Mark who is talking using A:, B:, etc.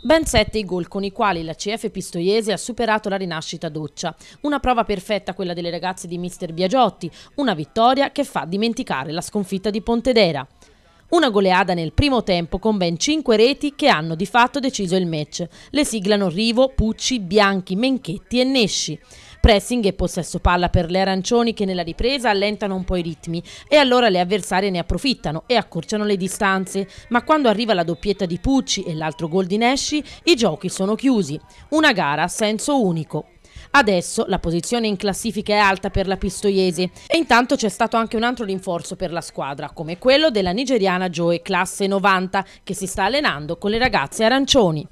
A: Ben sette i gol con i quali la CF Pistoiese ha superato la rinascita doccia. Una prova perfetta quella delle ragazze di mister Biagiotti, una vittoria che fa dimenticare la sconfitta di Pontedera. Una goleada nel primo tempo con ben 5 reti che hanno di fatto deciso il match. Le siglano Rivo, Pucci, Bianchi, Menchetti e Nesci. Pressing e possesso palla per le arancioni che nella ripresa allentano un po' i ritmi e allora le avversarie ne approfittano e accorciano le distanze, ma quando arriva la doppietta di Pucci e l'altro gol di Nesci, i giochi sono chiusi. Una gara a senso unico. Adesso la posizione in classifica è alta per la Pistoiesi e intanto c'è stato anche un altro rinforzo per la squadra, come quello della nigeriana Joe, classe 90, che si sta allenando con le ragazze arancioni.